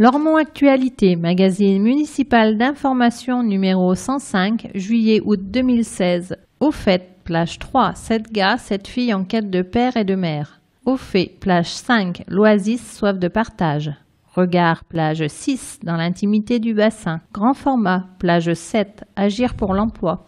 Lormont Actualité, magazine municipal d'information numéro 105, juillet-août 2016. Au fait, plage 3, 7 gars, 7 filles en quête de père et de mère. Au fait, plage 5, l'oasis, soif de partage. Regard, plage 6, dans l'intimité du bassin. Grand format, plage 7, agir pour l'emploi.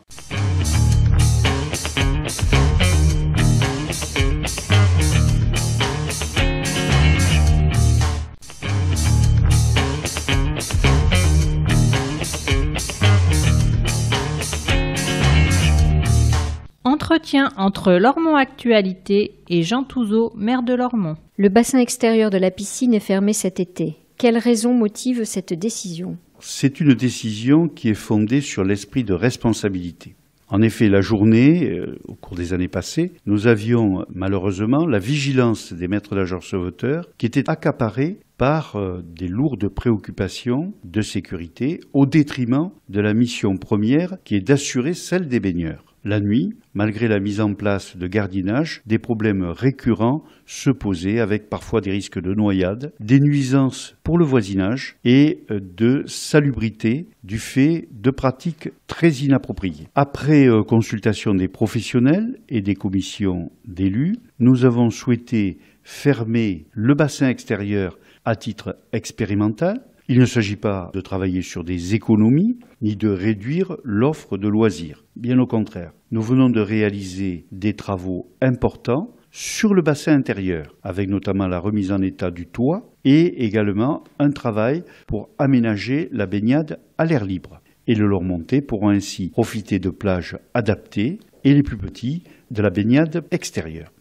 Entretien entre Lormont Actualité et Jean Touzeau, maire de Lormont. Le bassin extérieur de la piscine est fermé cet été. Quelles raisons motivent cette décision C'est une décision qui est fondée sur l'esprit de responsabilité. En effet, la journée, euh, au cours des années passées, nous avions malheureusement la vigilance des maîtres d'agence sauveteurs qui était accaparée par euh, des lourdes préoccupations de sécurité au détriment de la mission première qui est d'assurer celle des baigneurs. La nuit, malgré la mise en place de gardinage, des problèmes récurrents se posaient avec parfois des risques de noyade, des nuisances pour le voisinage et euh, de salubrité du fait de pratiques très inappropriées. Après euh, consultation des professionnels et des commissions d'élus, nous avons souhaité fermer le bassin extérieur à titre expérimental il ne s'agit pas de travailler sur des économies ni de réduire l'offre de loisirs. Bien au contraire, nous venons de réaliser des travaux importants sur le bassin intérieur, avec notamment la remise en état du toit et également un travail pour aménager la baignade à l'air libre. Et le leur pourront ainsi profiter de plages adaptées et les plus petits de la baignade extérieure.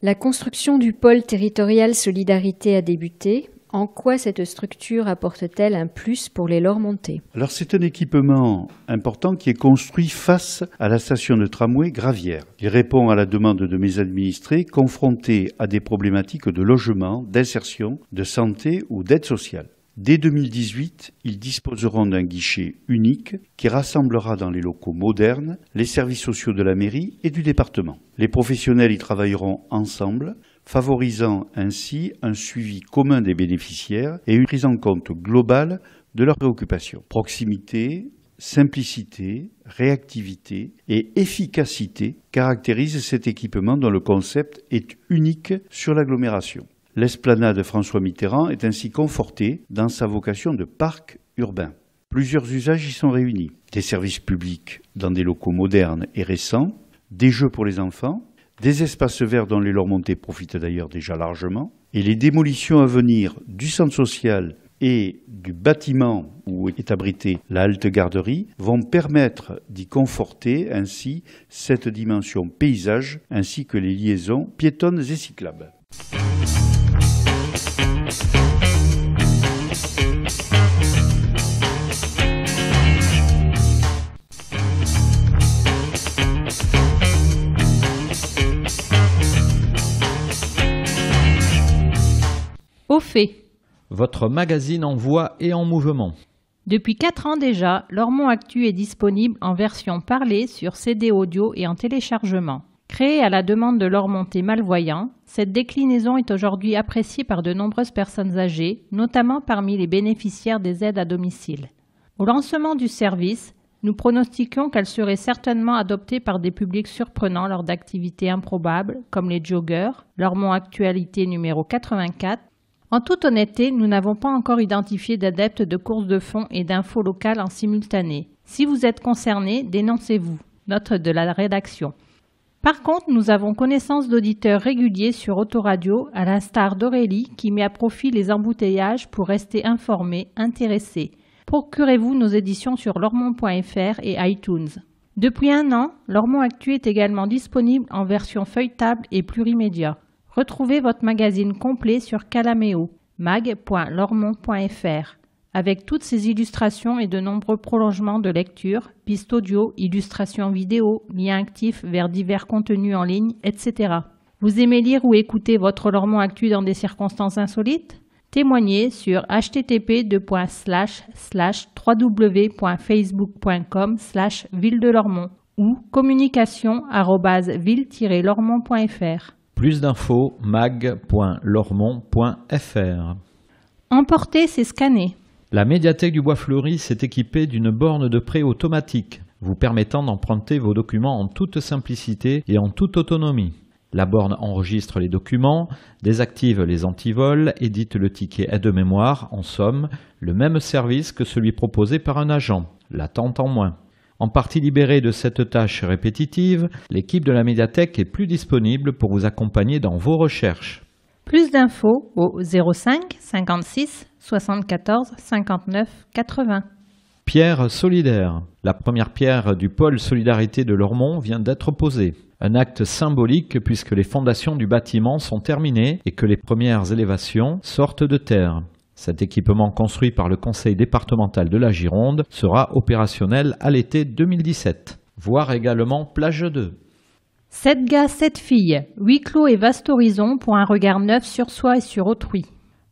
La construction du pôle territorial Solidarité a débuté en quoi cette structure apporte-t-elle un plus pour les Lormontais Alors c'est un équipement important qui est construit face à la station de tramway Gravière. Il répond à la demande de mes administrés confrontés à des problématiques de logement, d'insertion, de santé ou d'aide sociale. Dès 2018, ils disposeront d'un guichet unique qui rassemblera dans les locaux modernes les services sociaux de la mairie et du département. Les professionnels y travailleront ensemble favorisant ainsi un suivi commun des bénéficiaires et une prise en compte globale de leurs préoccupations. Proximité, simplicité, réactivité et efficacité caractérisent cet équipement dont le concept est unique sur l'agglomération. L'esplanade François Mitterrand est ainsi confortée dans sa vocation de parc urbain. Plusieurs usages y sont réunis. Des services publics dans des locaux modernes et récents, des jeux pour les enfants, des espaces verts dont les montées profitent d'ailleurs déjà largement. Et les démolitions à venir du centre social et du bâtiment où est abritée la halte garderie vont permettre d'y conforter ainsi cette dimension paysage ainsi que les liaisons piétonnes et cyclables. Votre magazine en voix et en mouvement. Depuis 4 ans déjà, l'hormon Actu est disponible en version parlée sur CD audio et en téléchargement. Créée à la demande de T malvoyant, cette déclinaison est aujourd'hui appréciée par de nombreuses personnes âgées, notamment parmi les bénéficiaires des aides à domicile. Au lancement du service, nous pronostiquons qu'elle serait certainement adoptée par des publics surprenants lors d'activités improbables, comme les joggers, l'hormon Actualité numéro 84, en toute honnêteté, nous n'avons pas encore identifié d'adeptes de courses de fonds et d'infos locales en simultané. Si vous êtes concerné, dénoncez-vous. Note de la rédaction. Par contre, nous avons connaissance d'auditeurs réguliers sur Autoradio, à l'instar d'Aurélie, qui met à profit les embouteillages pour rester informé, intéressé. Procurez-vous nos éditions sur lormont.fr et iTunes. Depuis un an, Lormont Actu est également disponible en version feuilletable et plurimédia. Retrouvez votre magazine complet sur Calameo, avec toutes ses illustrations et de nombreux prolongements de lecture, pistes audio, illustrations vidéo, liens actifs vers divers contenus en ligne, etc. Vous aimez lire ou écouter votre Lormont Actu dans des circonstances insolites Témoignez sur http://www.facebook.com ville de Lormont ou communication-ville-lormont.fr. Plus d'infos mag.lormont.fr. Emporter, c'est scanner. La médiathèque du Bois Fleuri s'est équipée d'une borne de prêt automatique, vous permettant d'emprunter vos documents en toute simplicité et en toute autonomie. La borne enregistre les documents, désactive les antivols, édite le ticket de mémoire en somme, le même service que celui proposé par un agent, l'attente en moins. En partie libérée de cette tâche répétitive, l'équipe de la médiathèque est plus disponible pour vous accompagner dans vos recherches. Plus d'infos au 05 56 74 59 80. Pierre solidaire. La première pierre du pôle Solidarité de Lormont vient d'être posée. Un acte symbolique puisque les fondations du bâtiment sont terminées et que les premières élévations sortent de terre. Cet équipement construit par le conseil départemental de la Gironde sera opérationnel à l'été 2017. voire également plage 2. 7 gars, 7 filles, huit clos et vaste horizon pour un regard neuf sur soi et sur autrui.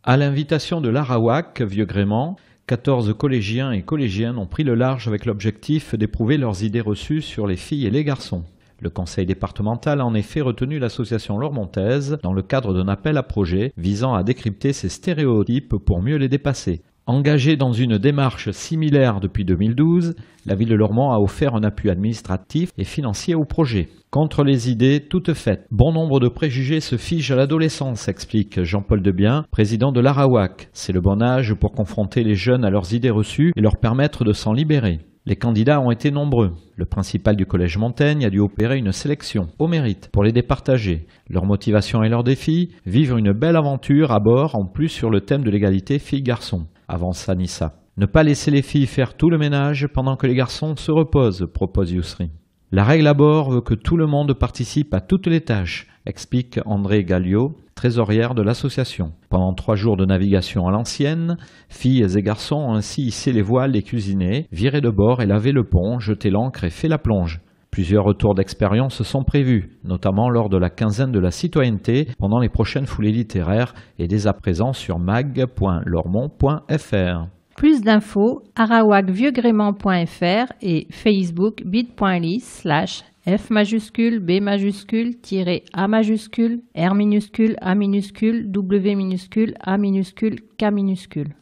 À l'invitation de l'Arawak, vieux gréement, 14 collégiens et collégiennes ont pris le large avec l'objectif d'éprouver leurs idées reçues sur les filles et les garçons. Le conseil départemental a en effet retenu l'association Lormontaise dans le cadre d'un appel à projet visant à décrypter ces stéréotypes pour mieux les dépasser. Engagée dans une démarche similaire depuis 2012, la ville de Lormont a offert un appui administratif et financier au projet. Contre les idées toutes faites, bon nombre de préjugés se figent à l'adolescence, explique Jean-Paul Debien, président de l'Arawak. C'est le bon âge pour confronter les jeunes à leurs idées reçues et leur permettre de s'en libérer. Les candidats ont été nombreux. Le principal du Collège Montaigne a dû opérer une sélection au mérite pour les départager. Leur motivation et leurs défis, vivre une belle aventure à bord, en plus sur le thème de l'égalité filles-garçons, ni Nissa. Ne pas laisser les filles faire tout le ménage pendant que les garçons se reposent, propose Yousri. La règle à bord veut que tout le monde participe à toutes les tâches, explique André Galliot, trésorière de l'association. Pendant trois jours de navigation à l'ancienne, filles et garçons ont ainsi hissé les voiles les cuisiné, viré de bord et lavé le pont, jeté l'ancre et fait la plonge. Plusieurs retours d'expérience sont prévus, notamment lors de la quinzaine de la citoyenneté pendant les prochaines foulées littéraires et dès à présent sur mag.lormont.fr. Plus d'infos, arawakvieuxgrément.fr et facebook bit.ly slash F majuscule, B majuscule, tiré A majuscule, R minuscule, A minuscule, W minuscule, A minuscule, K minuscule.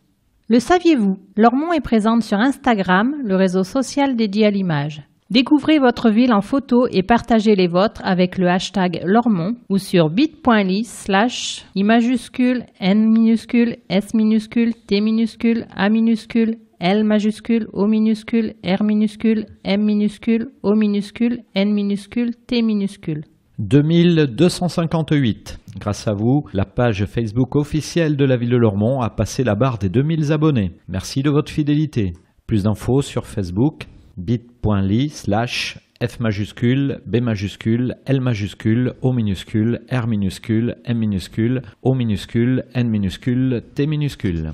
Le saviez-vous Lormont est présente sur Instagram, le réseau social dédié à l'image. Découvrez votre ville en photo et partagez les vôtres avec le hashtag Lormont ou sur bit.ly slash I majuscule, N minuscule, S minuscule, T minuscule, A minuscule, L majuscule, O minuscule, R minuscule, M minuscule, O minuscule, N minuscule, T minuscule. 2258. Grâce à vous, la page Facebook officielle de la ville de Lormont a passé la barre des 2000 abonnés. Merci de votre fidélité. Plus d'infos sur Facebook bit.ly slash F majuscule, B majuscule, L majuscule, O minuscule, R minuscule, M minuscule, O minuscule, N minuscule, T minuscule.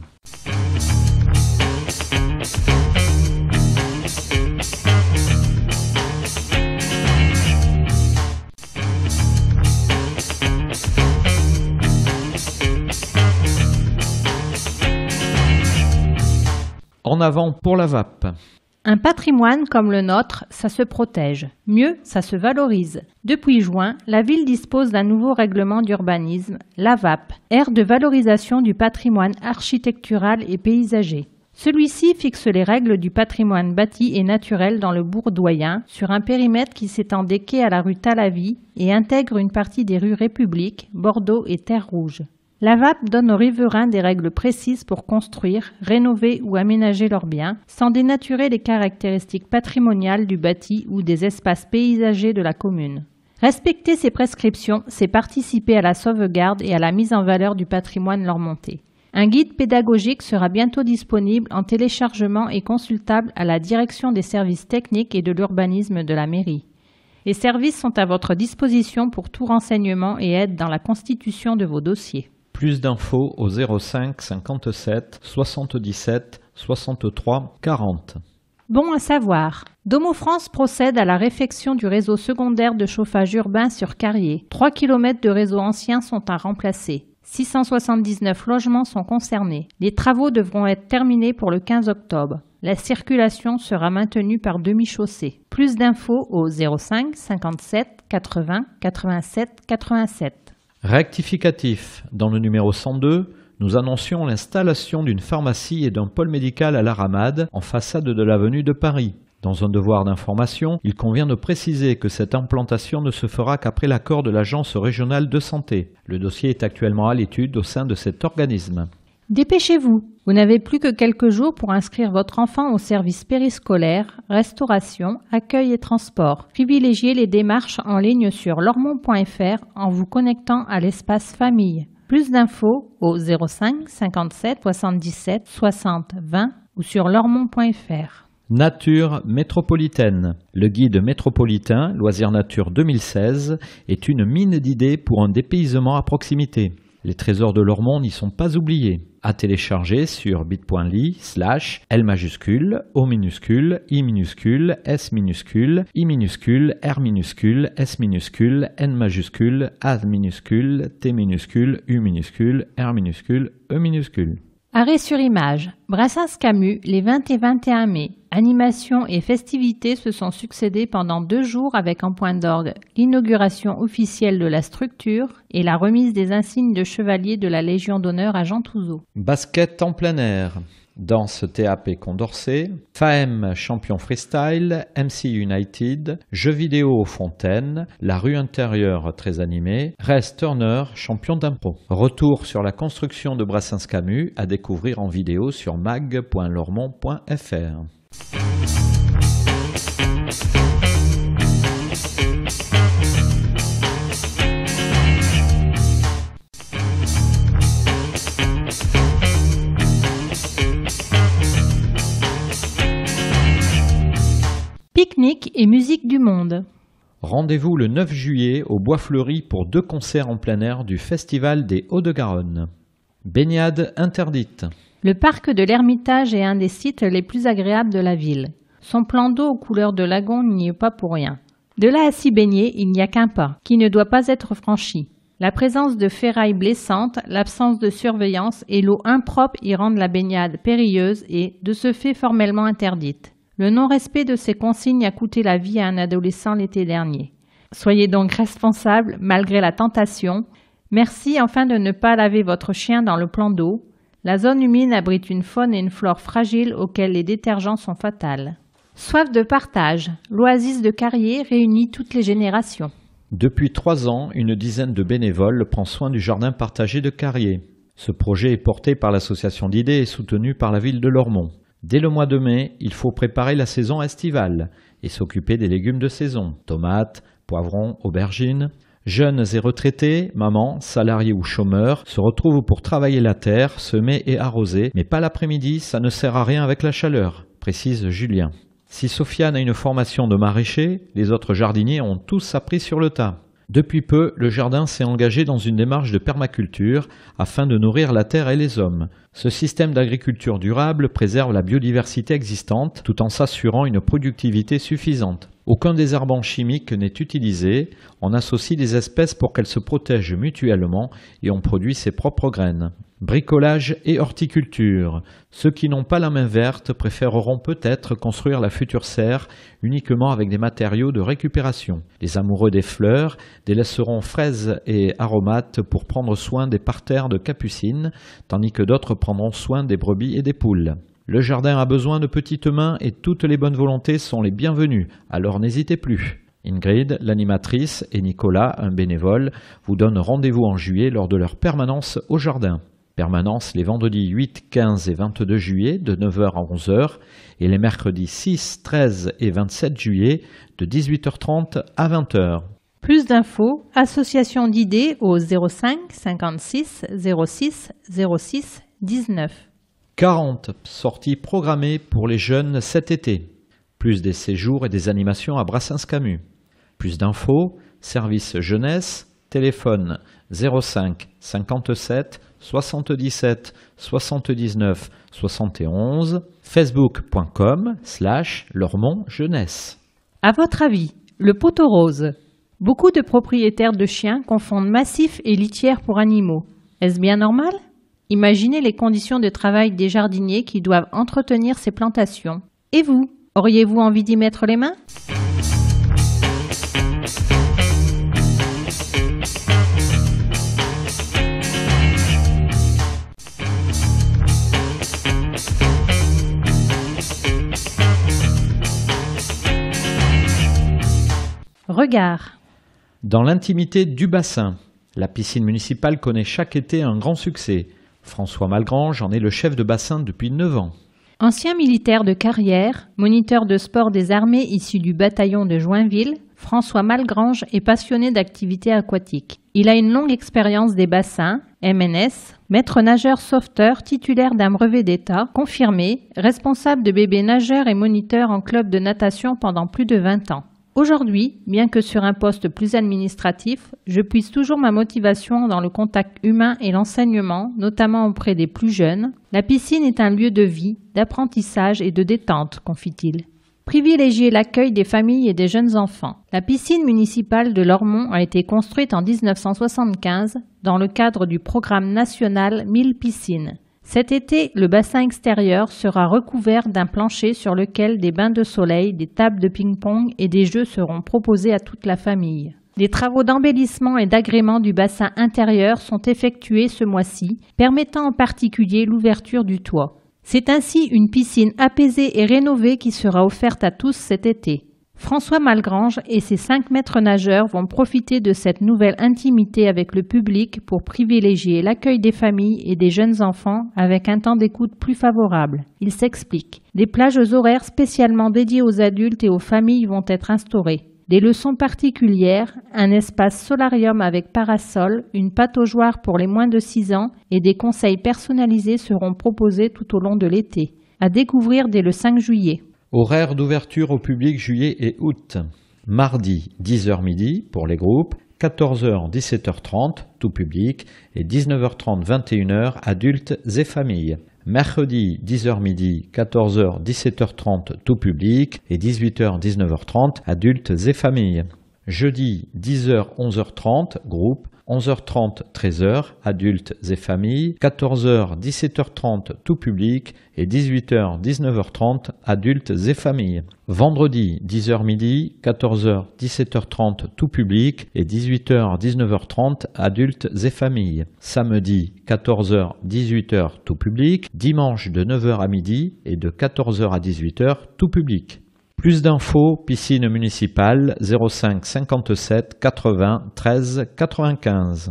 avant pour la Un patrimoine comme le nôtre, ça se protège. Mieux, ça se valorise. Depuis juin, la ville dispose d'un nouveau règlement d'urbanisme, la VAP, aire de valorisation du patrimoine architectural et paysager. Celui-ci fixe les règles du patrimoine bâti et naturel dans le Bourg-Doyen, sur un périmètre qui s'étend des quais à la rue Talavie et intègre une partie des rues République, Bordeaux et Terre Rouge. La VAP donne aux riverains des règles précises pour construire, rénover ou aménager leurs biens, sans dénaturer les caractéristiques patrimoniales du bâti ou des espaces paysagers de la commune. Respecter ces prescriptions, c'est participer à la sauvegarde et à la mise en valeur du patrimoine leur montée. Un guide pédagogique sera bientôt disponible en téléchargement et consultable à la direction des services techniques et de l'urbanisme de la mairie. Les services sont à votre disposition pour tout renseignement et aide dans la constitution de vos dossiers. Plus d'infos au 05 57 77 63 40. Bon à savoir. Domo France procède à la réfection du réseau secondaire de chauffage urbain sur Carrier. 3 km de réseau ancien sont à remplacer. 679 logements sont concernés. Les travaux devront être terminés pour le 15 octobre. La circulation sera maintenue par demi-chaussée. Plus d'infos au 05 57 80 87 87. Rectificatif. Dans le numéro 102, nous annoncions l'installation d'une pharmacie et d'un pôle médical à la Ramade, en façade de l'avenue de Paris. Dans un devoir d'information, il convient de préciser que cette implantation ne se fera qu'après l'accord de l'Agence régionale de santé. Le dossier est actuellement à l'étude au sein de cet organisme. Dépêchez-vous, vous, n'avez plus que quelques jours pour inscrire votre enfant au service périscolaire, restauration, accueil et transport. Privilégiez les démarches en ligne sur lormont.fr en vous connectant à l'espace famille. Plus d'infos au 05 57 77 60 20 ou sur lormont.fr. Nature métropolitaine. Le guide métropolitain Loisirs Nature 2016 est une mine d'idées pour un dépaysement à proximité. Les trésors de Lormont n'y sont pas oubliés à télécharger sur bit.ly slash L majuscule, O minuscule, I minuscule, S minuscule, I minuscule, R minuscule, S minuscule, N majuscule, A minuscule, T minuscule, U minuscule, R minuscule, E minuscule. Arrêt sur image. Brassens Camus, les 20 et 21 mai. Animations et festivités se sont succédées pendant deux jours avec en point d'orgue l'inauguration officielle de la structure et la remise des insignes de chevalier de la Légion d'honneur à Jean Touzeau. Basket en plein air. Danse TAP Condorcet, FAM champion freestyle, MC United, jeux vidéo aux fontaines, la rue intérieure très animée, Rest Turner champion d'impro. Retour sur la construction de Brassens Camus à découvrir en vidéo sur mag.lormont.fr. et musique du monde. Rendez-vous le 9 juillet au Bois Fleuri pour deux concerts en plein air du Festival des Hauts-de-Garonne. Baignade interdite. Le parc de l'Ermitage est un des sites les plus agréables de la ville. Son plan d'eau aux couleurs de lagon n'y est pas pour rien. De là à s'y baigner, il n'y a qu'un pas, qui ne doit pas être franchi. La présence de ferrailles blessantes, l'absence de surveillance et l'eau impropre y rendent la baignade périlleuse et, de ce fait, formellement interdite. Le non-respect de ces consignes a coûté la vie à un adolescent l'été dernier. Soyez donc responsable malgré la tentation. Merci enfin de ne pas laver votre chien dans le plan d'eau. La zone humide abrite une faune et une flore fragiles auxquelles les détergents sont fatales. Soif de partage, l'oasis de Carrier réunit toutes les générations. Depuis trois ans, une dizaine de bénévoles prend soin du jardin partagé de Carrier. Ce projet est porté par l'association d'idées et soutenu par la ville de Lormont. Dès le mois de mai, il faut préparer la saison estivale et s'occuper des légumes de saison, tomates, poivrons, aubergines. Jeunes et retraités, mamans, salariés ou chômeurs se retrouvent pour travailler la terre, semer et arroser, mais pas l'après-midi, ça ne sert à rien avec la chaleur, précise Julien. Si Sofiane a une formation de maraîcher, les autres jardiniers ont tous appris sur le tas. Depuis peu, le jardin s'est engagé dans une démarche de permaculture afin de nourrir la terre et les hommes. Ce système d'agriculture durable préserve la biodiversité existante tout en s'assurant une productivité suffisante. Aucun désherbant chimique n'est utilisé, on associe des espèces pour qu'elles se protègent mutuellement et on produit ses propres graines bricolage et horticulture. Ceux qui n'ont pas la main verte préféreront peut-être construire la future serre uniquement avec des matériaux de récupération. Les amoureux des fleurs délaisseront fraises et aromates pour prendre soin des parterres de capucines, tandis que d'autres prendront soin des brebis et des poules. Le jardin a besoin de petites mains et toutes les bonnes volontés sont les bienvenues, alors n'hésitez plus. Ingrid, l'animatrice, et Nicolas, un bénévole, vous donnent rendez-vous en juillet lors de leur permanence au jardin. Permanence les vendredis 8, 15 et 22 juillet de 9h à 11h et les mercredis 6, 13 et 27 juillet de 18h30 à 20h. Plus d'infos, association d'idées au 05 56 06 06 19. 40 sorties programmées pour les jeunes cet été, plus des séjours et des animations à Brassens-Camus. Plus d'infos, service jeunesse, téléphone 05 57 77 79 71, facebook.com slash Jeunesse. À votre avis, le poteau rose. Beaucoup de propriétaires de chiens confondent massif et litière pour animaux. Est-ce bien normal Imaginez les conditions de travail des jardiniers qui doivent entretenir ces plantations. Et vous, auriez-vous envie d'y mettre les mains Regard. Dans l'intimité du bassin, la piscine municipale connaît chaque été un grand succès. François Malgrange en est le chef de bassin depuis 9 ans. Ancien militaire de carrière, moniteur de sport des armées issu du bataillon de Joinville, François Malgrange est passionné d'activités aquatiques. Il a une longue expérience des bassins, MNS, maître nageur sauveteur, titulaire d'un brevet d'État, confirmé, responsable de bébés nageurs et moniteur en club de natation pendant plus de 20 ans. Aujourd'hui, bien que sur un poste plus administratif, je puise toujours ma motivation dans le contact humain et l'enseignement, notamment auprès des plus jeunes. La piscine est un lieu de vie, d'apprentissage et de détente, confie-t-il. Privilégier l'accueil des familles et des jeunes enfants. La piscine municipale de Lormont a été construite en 1975 dans le cadre du programme national 1000 piscines. Cet été, le bassin extérieur sera recouvert d'un plancher sur lequel des bains de soleil, des tables de ping-pong et des jeux seront proposés à toute la famille. Des travaux d'embellissement et d'agrément du bassin intérieur sont effectués ce mois-ci, permettant en particulier l'ouverture du toit. C'est ainsi une piscine apaisée et rénovée qui sera offerte à tous cet été. François Malgrange et ses cinq maîtres nageurs vont profiter de cette nouvelle intimité avec le public pour privilégier l'accueil des familles et des jeunes enfants avec un temps d'écoute plus favorable. Il s'explique. Des plages horaires spécialement dédiées aux adultes et aux familles vont être instaurées. Des leçons particulières, un espace solarium avec parasol, une pataugeoire pour les moins de 6 ans et des conseils personnalisés seront proposés tout au long de l'été. À découvrir dès le 5 juillet. Horaire d'ouverture au public juillet et août. Mardi 10h midi pour les groupes, 14h 17h30 tout public et 19h30 21h adultes et familles. Mercredi 10h midi, 14h 17h30 tout public et 18h 19h30 adultes et familles. Jeudi 10h 11h30 groupe, 11h30, 13h, adultes et familles, 14h, 17h30, tout public, et 18h, 19h30, adultes et familles. Vendredi, 10h midi, 14h, 17h30, tout public, et 18h, 19h30, adultes et familles. Samedi, 14h, 18h, tout public, dimanche de 9h à midi, et de 14h à 18h, tout public. Plus d'infos, piscine municipale 05 57 80 13 95.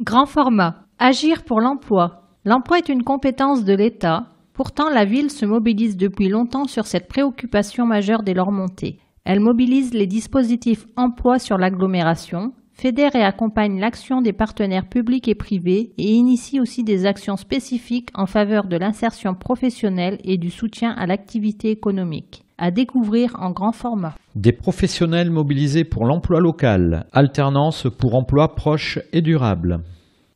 Grand format. Agir pour l'emploi. L'emploi est une compétence de l'État Pourtant, la ville se mobilise depuis longtemps sur cette préoccupation majeure dès leur montée. Elle mobilise les dispositifs emploi sur l'agglomération, fédère et accompagne l'action des partenaires publics et privés et initie aussi des actions spécifiques en faveur de l'insertion professionnelle et du soutien à l'activité économique à découvrir en grand format. Des professionnels mobilisés pour l'emploi local, alternance pour emploi proche et durable.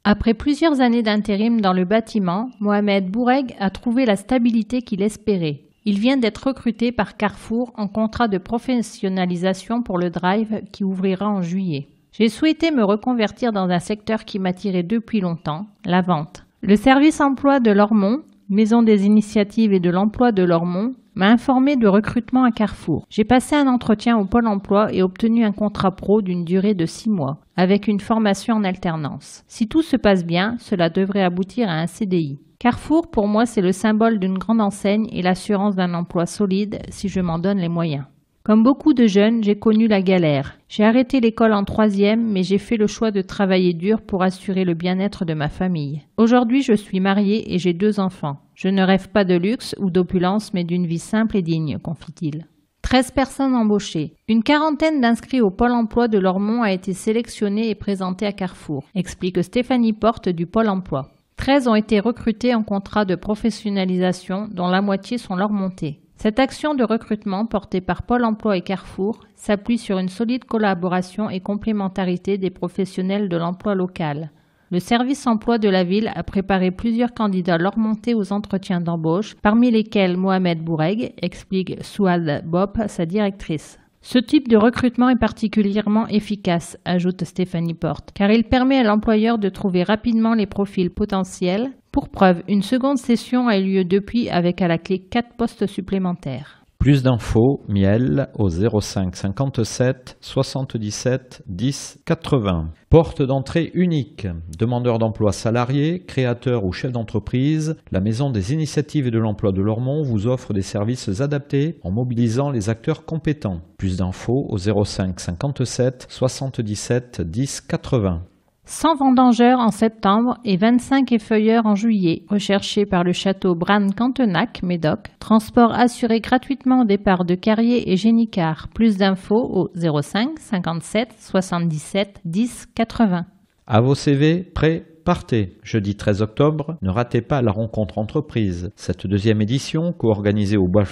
Après plusieurs années d'intérim dans le bâtiment, Mohamed Boureg a trouvé la stabilité qu'il espérait. Il vient d'être recruté par Carrefour en contrat de professionnalisation pour le drive qui ouvrira en juillet. J'ai souhaité me reconvertir dans un secteur qui m'attirait depuis longtemps, la vente. Le service emploi de Lormont Maison des Initiatives et de l'Emploi de Lormont, m'a informé de recrutement à Carrefour. J'ai passé un entretien au Pôle emploi et obtenu un contrat pro d'une durée de six mois, avec une formation en alternance. Si tout se passe bien, cela devrait aboutir à un CDI. Carrefour, pour moi, c'est le symbole d'une grande enseigne et l'assurance d'un emploi solide si je m'en donne les moyens. Comme beaucoup de jeunes, j'ai connu la galère. J'ai arrêté l'école en troisième, mais j'ai fait le choix de travailler dur pour assurer le bien-être de ma famille. Aujourd'hui, je suis mariée et j'ai deux enfants. Je ne rêve pas de luxe ou d'opulence, mais d'une vie simple et digne, confie-t-il. 13 personnes embauchées. Une quarantaine d'inscrits au Pôle emploi de Lormont a été sélectionnée et présentée à Carrefour, explique Stéphanie Porte du Pôle emploi. 13 ont été recrutés en contrat de professionnalisation, dont la moitié sont lormontais. Cette action de recrutement portée par Pôle Emploi et Carrefour s'appuie sur une solide collaboration et complémentarité des professionnels de l'emploi local. Le service emploi de la ville a préparé plusieurs candidats leur montée aux entretiens d'embauche, parmi lesquels Mohamed Boureg, explique Souad Bop, sa directrice. Ce type de recrutement est particulièrement efficace, ajoute Stéphanie Porte, car il permet à l'employeur de trouver rapidement les profils potentiels, pour preuve, une seconde session a eu lieu depuis avec à la clé 4 postes supplémentaires. Plus d'infos, Miel au 05 57 77 10 80. Porte d'entrée unique. Demandeur d'emploi salarié, créateur ou chef d'entreprise, la Maison des initiatives et de l'emploi de Lormont vous offre des services adaptés en mobilisant les acteurs compétents. Plus d'infos au 05 57 77 10 80. 100 vendangeurs en septembre et 25 effeuilleurs en juillet, recherchés par le château bran cantenac Médoc. Transport assuré gratuitement au départ de Carrier et Génicard. Plus d'infos au 05 57 77 10 80. À vos CV, prêt, Partez jeudi 13 octobre, ne ratez pas la rencontre entreprise. Cette deuxième édition, co-organisée au Bois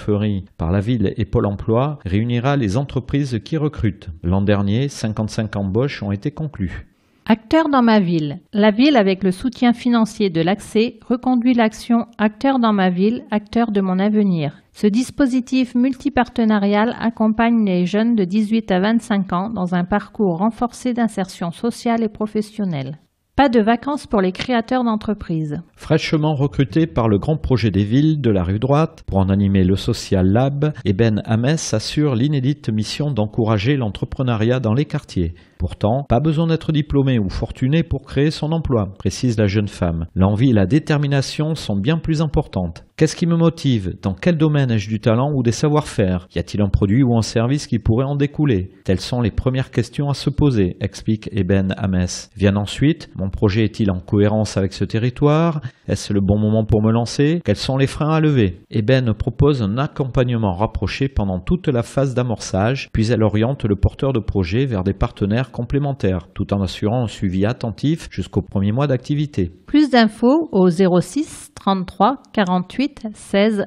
par la ville et Pôle emploi, réunira les entreprises qui recrutent. L'an dernier, 55 embauches ont été conclues. Acteur dans ma ville. La ville, avec le soutien financier de l'accès, reconduit l'action Acteur dans ma ville, acteur de mon avenir. Ce dispositif multipartenarial accompagne les jeunes de 18 à 25 ans dans un parcours renforcé d'insertion sociale et professionnelle. Pas de vacances pour les créateurs d'entreprises. Fraîchement recruté par le grand projet des villes de la rue droite pour en animer le Social Lab, Eben Ames assure l'inédite mission d'encourager l'entrepreneuriat dans les quartiers. Pourtant, pas besoin d'être diplômé ou fortuné pour créer son emploi, précise la jeune femme. L'envie et la détermination sont bien plus importantes. Qu'est-ce qui me motive Dans quel domaine ai-je du talent ou des savoir-faire Y a-t-il un produit ou un service qui pourrait en découler Telles sont les premières questions à se poser, explique Eben Amès. Vient ensuite, mon projet est-il en cohérence avec ce territoire Est-ce le bon moment pour me lancer Quels sont les freins à lever Eben propose un accompagnement rapproché pendant toute la phase d'amorçage, puis elle oriente le porteur de projet vers des partenaires complémentaires, tout en assurant un suivi attentif jusqu'au premier mois d'activité. Plus d'infos au 06 33 48 16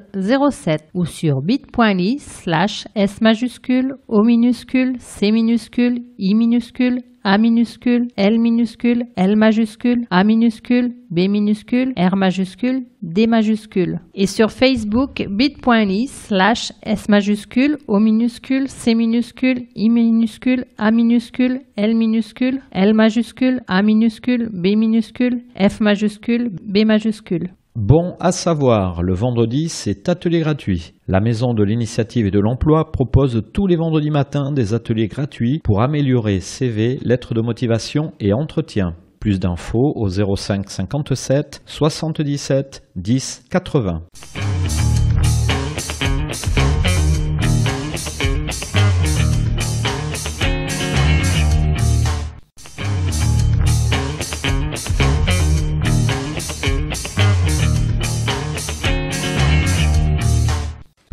07 ou sur bit.ly slash S majuscule, O minuscule, C minuscule, I minuscule, a minuscule, L minuscule, L majuscule, A minuscule, B minuscule, R majuscule, D majuscule. Et sur Facebook, bit.ly slash S majuscule, O minuscule, C minuscule, I minuscule, A minuscule, L minuscule, L majuscule, A minuscule, B minuscule, F majuscule, B majuscule. Bon à savoir, le vendredi, c'est atelier gratuit. La Maison de l'Initiative et de l'Emploi propose tous les vendredis matins des ateliers gratuits pour améliorer CV, lettres de motivation et entretien. Plus d'infos au 05 57 77 10 80.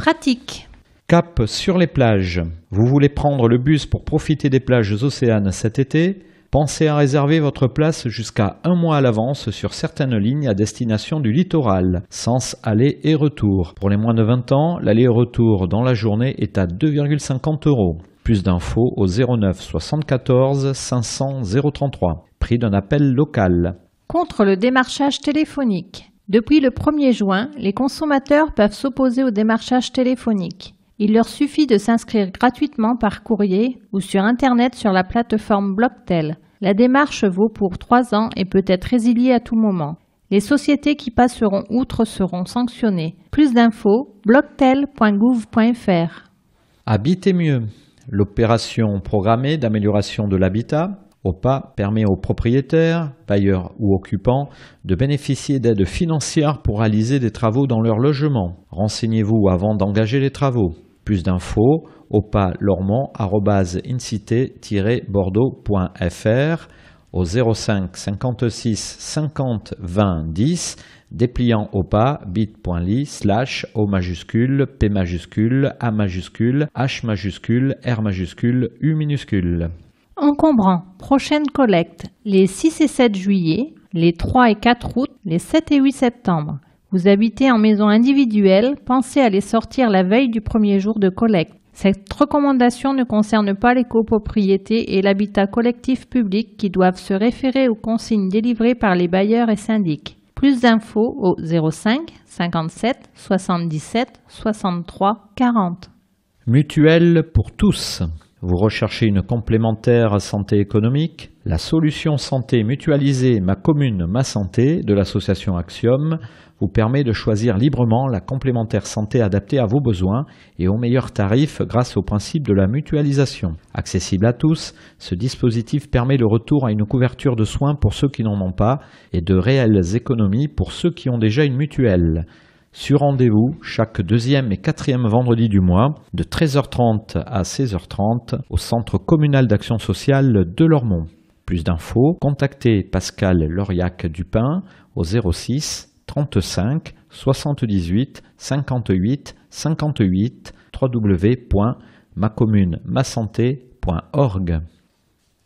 Pratique. Cap sur les plages. Vous voulez prendre le bus pour profiter des plages océanes cet été Pensez à réserver votre place jusqu'à un mois à l'avance sur certaines lignes à destination du littoral, sens aller et retour. Pour les moins de 20 ans, l'aller-retour et dans la journée est à 2,50 euros. Plus d'infos au 09 74 500 033. Prix d'un appel local. Contre le démarchage téléphonique. Depuis le 1er juin, les consommateurs peuvent s'opposer au démarchage téléphonique. Il leur suffit de s'inscrire gratuitement par courrier ou sur Internet sur la plateforme Blocktel. La démarche vaut pour 3 ans et peut être résiliée à tout moment. Les sociétés qui passeront outre seront sanctionnées. Plus d'infos, blocktel.gouv.fr. Habiter mieux. L'opération programmée d'amélioration de l'habitat OPA permet aux propriétaires, bailleurs ou occupants de bénéficier d'aides financières pour réaliser des travaux dans leur logement. Renseignez-vous avant d'engager les travaux. Plus d'infos, opa-lormont-incité-bordeaux.fr au 05 56 50 20 10, dépliant opa bit.ly slash O majuscule, P majuscule, A majuscule, H majuscule, R majuscule, U minuscule. Encombrant. Prochaine collecte. Les 6 et 7 juillet, les 3 et 4 août, les 7 et 8 septembre. Vous habitez en maison individuelle, pensez à les sortir la veille du premier jour de collecte. Cette recommandation ne concerne pas les copropriétés et l'habitat collectif public qui doivent se référer aux consignes délivrées par les bailleurs et syndics. Plus d'infos au 05 57 77 63 40. Mutuelle pour tous. Vous recherchez une complémentaire santé économique La solution santé mutualisée Ma commune, ma santé de l'association Axiom vous permet de choisir librement la complémentaire santé adaptée à vos besoins et au meilleur tarif grâce au principe de la mutualisation. Accessible à tous, ce dispositif permet le retour à une couverture de soins pour ceux qui n'en ont pas et de réelles économies pour ceux qui ont déjà une mutuelle sur rendez-vous chaque deuxième et quatrième vendredi du mois de 13h30 à 16h30 au Centre communal d'action sociale de Lormont. Plus d'infos, contactez Pascal Lauriac-Dupin au 06 35 78 58 58 www.macommunemasanté.org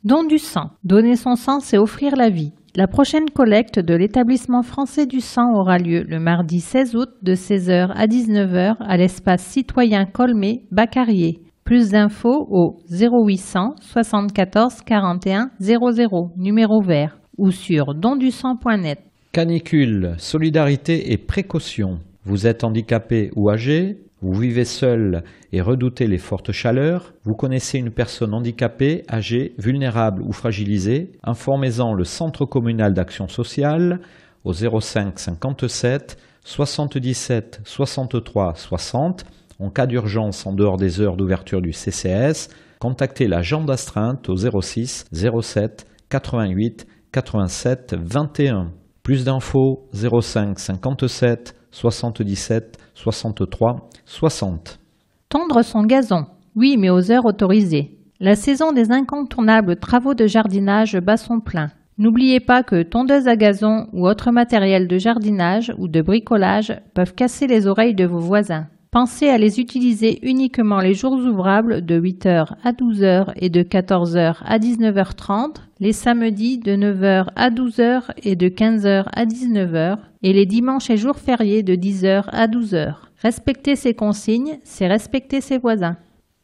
Don du sang. Donner son sang, c'est offrir la vie. La prochaine collecte de l'établissement français du sang aura lieu le mardi 16 août de 16h à 19h à l'espace citoyen Colmé, Baccarrier. Plus d'infos au 0800 74 41 00, numéro vert, ou sur dondusang.net. Canicule, solidarité et précaution. Vous êtes handicapé ou âgé vous vivez seul et redoutez les fortes chaleurs. Vous connaissez une personne handicapée, âgée, vulnérable ou fragilisée. Informez-en le Centre communal d'action sociale au 05 57 77 63 60 en cas d'urgence en dehors des heures d'ouverture du CCS. Contactez la jambe d'astreinte au 06 07 88 87 21. Plus d'infos 05 57 77 63 60. Tendre son gazon. Oui, mais aux heures autorisées. La saison des incontournables travaux de jardinage bat son plein. N'oubliez pas que tondeuses à gazon ou autres matériel de jardinage ou de bricolage peuvent casser les oreilles de vos voisins. Pensez à les utiliser uniquement les jours ouvrables de 8h à 12h et de 14h à 19h30 les samedis de 9h à 12h et de 15h à 19h, et les dimanches et jours fériés de 10h à 12h. Respecter ces consignes, c'est respecter ses voisins.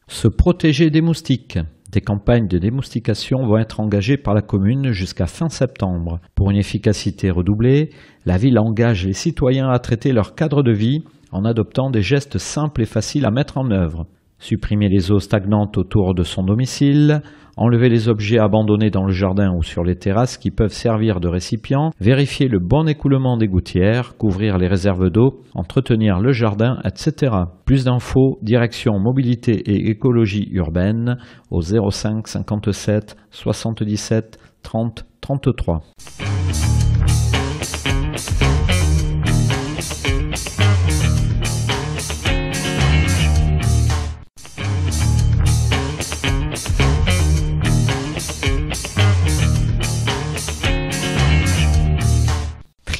Se protéger des moustiques. Des campagnes de démoustication vont être engagées par la commune jusqu'à fin septembre. Pour une efficacité redoublée, la ville engage les citoyens à traiter leur cadre de vie en adoptant des gestes simples et faciles à mettre en œuvre. Supprimer les eaux stagnantes autour de son domicile, enlever les objets abandonnés dans le jardin ou sur les terrasses qui peuvent servir de récipients, vérifier le bon écoulement des gouttières, couvrir les réserves d'eau, entretenir le jardin, etc. Plus d'infos, direction mobilité et écologie urbaine au 05 57 77 30 33.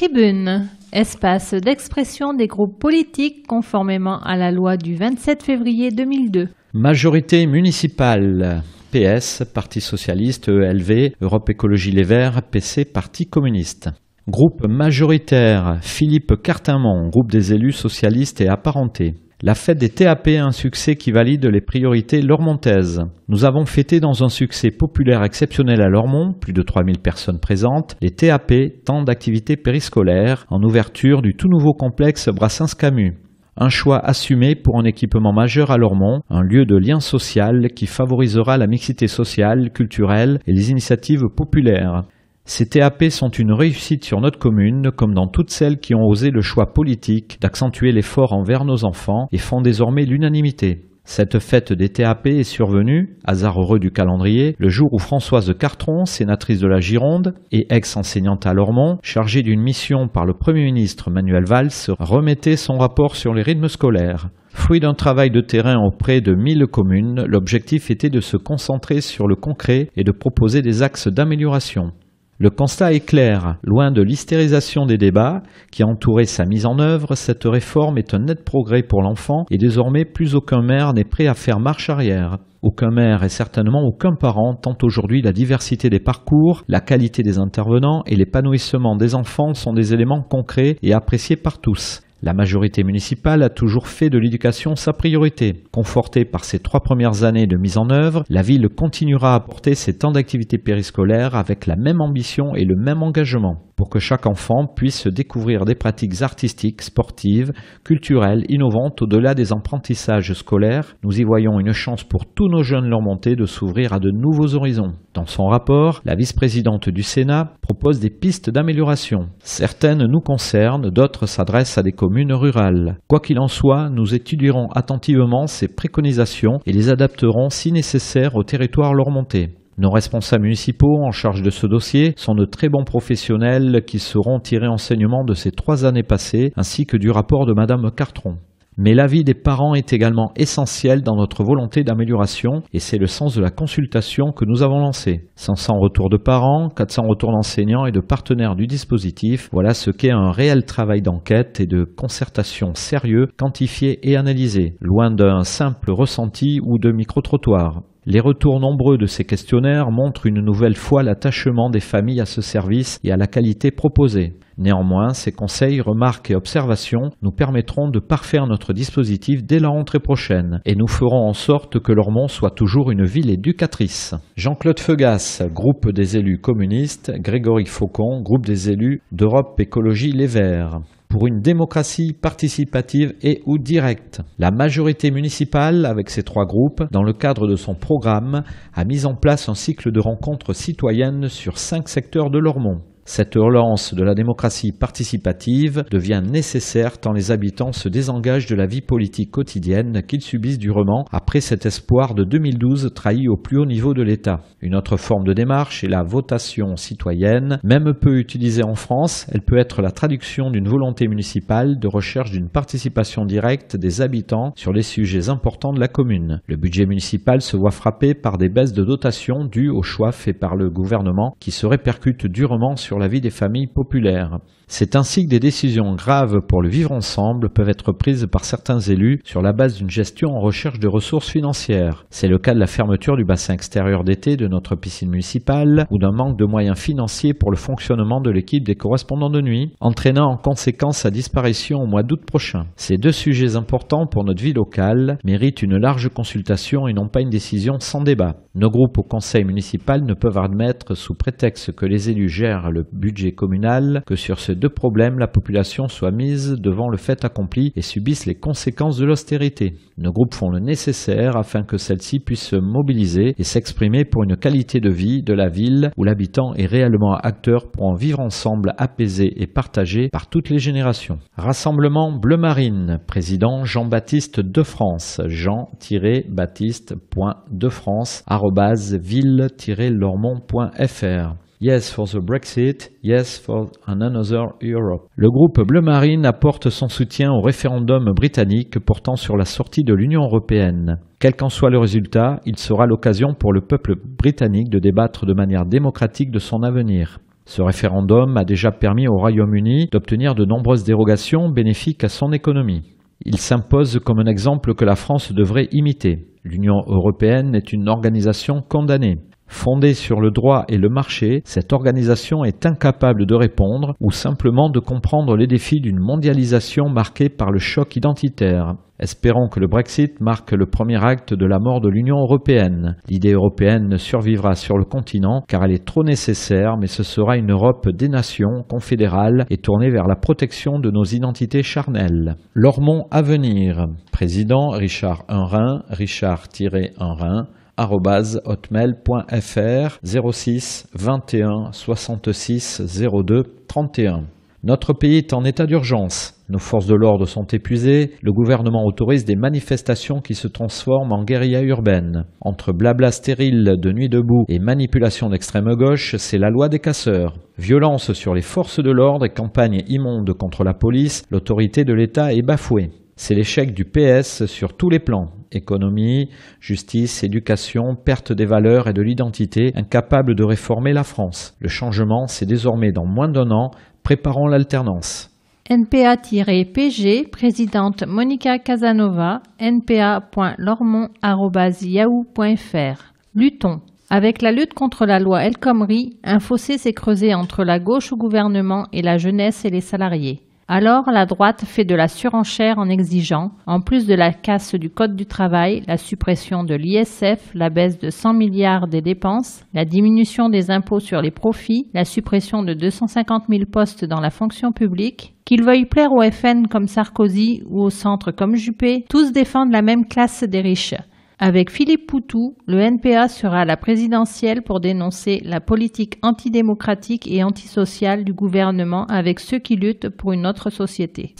Tribune, espace d'expression des groupes politiques conformément à la loi du 27 février 2002. Majorité municipale. PS, Parti socialiste, ELV, Europe Écologie Les Verts, PC, Parti communiste. Groupe majoritaire, Philippe Cartamont, groupe des élus socialistes et apparentés. La fête des TAP est un succès qui valide les priorités lormontaises. Nous avons fêté dans un succès populaire exceptionnel à Lormont, plus de 3000 personnes présentes, les TAP, temps d'activités périscolaires, en ouverture du tout nouveau complexe Brassens-Camus. Un choix assumé pour un équipement majeur à Lormont, un lieu de lien social qui favorisera la mixité sociale, culturelle et les initiatives populaires. Ces TAP sont une réussite sur notre commune, comme dans toutes celles qui ont osé le choix politique d'accentuer l'effort envers nos enfants et font désormais l'unanimité. Cette fête des TAP est survenue, hasard heureux du calendrier, le jour où Françoise Cartron, sénatrice de la Gironde et ex-enseignante à Lormont, chargée d'une mission par le Premier ministre Manuel Valls, remettait son rapport sur les rythmes scolaires. Fruit d'un travail de terrain auprès de mille communes, l'objectif était de se concentrer sur le concret et de proposer des axes d'amélioration. Le constat est clair, loin de l'hystérisation des débats qui a entouré sa mise en œuvre, cette réforme est un net progrès pour l'enfant et désormais plus aucun maire n'est prêt à faire marche arrière. Aucun maire et certainement aucun parent tant aujourd'hui la diversité des parcours, la qualité des intervenants et l'épanouissement des enfants sont des éléments concrets et appréciés par tous. La majorité municipale a toujours fait de l'éducation sa priorité. Confortée par ses trois premières années de mise en œuvre, la ville continuera à porter ses temps d'activité périscolaire avec la même ambition et le même engagement pour que chaque enfant puisse découvrir des pratiques artistiques, sportives, culturelles, innovantes au-delà des apprentissages scolaires. Nous y voyons une chance pour tous nos jeunes Lormontais de s'ouvrir à de nouveaux horizons. Dans son rapport, la vice-présidente du Sénat propose des pistes d'amélioration. Certaines nous concernent, d'autres s'adressent à des communes rurales. Quoi qu'il en soit, nous étudierons attentivement ces préconisations et les adapterons si nécessaire au territoire lormontais. Nos responsables municipaux en charge de ce dossier sont de très bons professionnels qui sauront tirer enseignement de ces trois années passées ainsi que du rapport de Madame Cartron. Mais l'avis des parents est également essentiel dans notre volonté d'amélioration et c'est le sens de la consultation que nous avons lancée. 500 retours de parents, 400 retours d'enseignants et de partenaires du dispositif, voilà ce qu'est un réel travail d'enquête et de concertation sérieux, quantifié et analysé, loin d'un simple ressenti ou de micro-trottoir. Les retours nombreux de ces questionnaires montrent une nouvelle fois l'attachement des familles à ce service et à la qualité proposée. Néanmoins, ces conseils, remarques et observations nous permettront de parfaire notre dispositif dès la rentrée prochaine et nous ferons en sorte que Lormont soit toujours une ville éducatrice. Jean-Claude Feugas, groupe des élus communistes, Grégory Faucon, groupe des élus d'Europe Écologie Les Verts pour une démocratie participative et ou directe. La majorité municipale, avec ses trois groupes, dans le cadre de son programme, a mis en place un cycle de rencontres citoyennes sur cinq secteurs de l'Ormont. Cette relance de la démocratie participative devient nécessaire tant les habitants se désengagent de la vie politique quotidienne qu'ils subissent durement après cet espoir de 2012 trahi au plus haut niveau de l'État. Une autre forme de démarche est la votation citoyenne, même peu utilisée en France, elle peut être la traduction d'une volonté municipale de recherche d'une participation directe des habitants sur les sujets importants de la commune. Le budget municipal se voit frappé par des baisses de dotation dues aux choix faits par le gouvernement qui se répercutent durement sur la vie des familles populaires. C'est ainsi que des décisions graves pour le vivre ensemble peuvent être prises par certains élus sur la base d'une gestion en recherche de ressources financières. C'est le cas de la fermeture du bassin extérieur d'été de notre piscine municipale ou d'un manque de moyens financiers pour le fonctionnement de l'équipe des correspondants de nuit, entraînant en conséquence sa disparition au mois d'août prochain. Ces deux sujets importants pour notre vie locale méritent une large consultation et non pas une décision sans débat. Nos groupes au conseil municipal ne peuvent admettre, sous prétexte que les élus gèrent le budget communal que sur ces deux problèmes, la population soit mise devant le fait accompli et subisse les conséquences de l'austérité. Nos groupes font le nécessaire afin que celle-ci puisse se mobiliser et s'exprimer pour une qualité de vie de la ville où l'habitant est réellement acteur pour en vivre ensemble apaisé et partagé par toutes les générations. Rassemblement Bleu Marine, président Jean-Baptiste de France, jean-baptiste.defrance, ville-lormont.fr. Yes for the Brexit, yes for another Europe. Le groupe Bleu Marine apporte son soutien au référendum britannique portant sur la sortie de l'Union européenne. Quel qu'en soit le résultat, il sera l'occasion pour le peuple britannique de débattre de manière démocratique de son avenir. Ce référendum a déjà permis au Royaume-Uni d'obtenir de nombreuses dérogations bénéfiques à son économie. Il s'impose comme un exemple que la France devrait imiter. L'Union européenne est une organisation condamnée. Fondée sur le droit et le marché, cette organisation est incapable de répondre ou simplement de comprendre les défis d'une mondialisation marquée par le choc identitaire. Espérons que le Brexit marque le premier acte de la mort de l'Union européenne. L'idée européenne ne survivra sur le continent car elle est trop nécessaire, mais ce sera une Europe des nations, confédérale et tournée vers la protection de nos identités charnelles. Lormont à venir. Président Richard Henrin, Richard-Henrin, hotmail.fr 06 Notre pays est en état d'urgence. Nos forces de l'ordre sont épuisées, le gouvernement autorise des manifestations qui se transforment en guérilla urbaine. Entre blabla stérile de nuit debout et manipulation d'extrême gauche, c'est la loi des casseurs. Violence sur les forces de l'ordre et campagne immonde contre la police, l'autorité de l'État est bafouée. C'est l'échec du PS sur tous les plans, économie, justice, éducation, perte des valeurs et de l'identité, incapable de réformer la France. Le changement, c'est désormais dans moins d'un an, préparons l'alternance. NPA-PG, présidente Monica Casanova, npa.lormont.yahoo.fr. Luttons. Avec la lutte contre la loi El Khomri, un fossé s'est creusé entre la gauche au gouvernement et la jeunesse et les salariés. Alors la droite fait de la surenchère en exigeant, en plus de la casse du Code du travail, la suppression de l'ISF, la baisse de 100 milliards des dépenses, la diminution des impôts sur les profits, la suppression de 250 000 postes dans la fonction publique, Qu'ils veuillent plaire au FN comme Sarkozy ou au centre comme Juppé, tous défendent la même classe des riches. Avec Philippe Poutou, le NPA sera à la présidentielle pour dénoncer la politique antidémocratique et antisociale du gouvernement avec ceux qui luttent pour une autre société.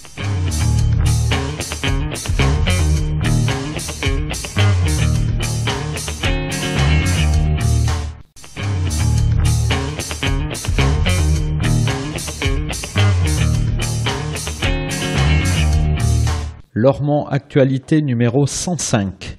Lormont Actualité numéro 105.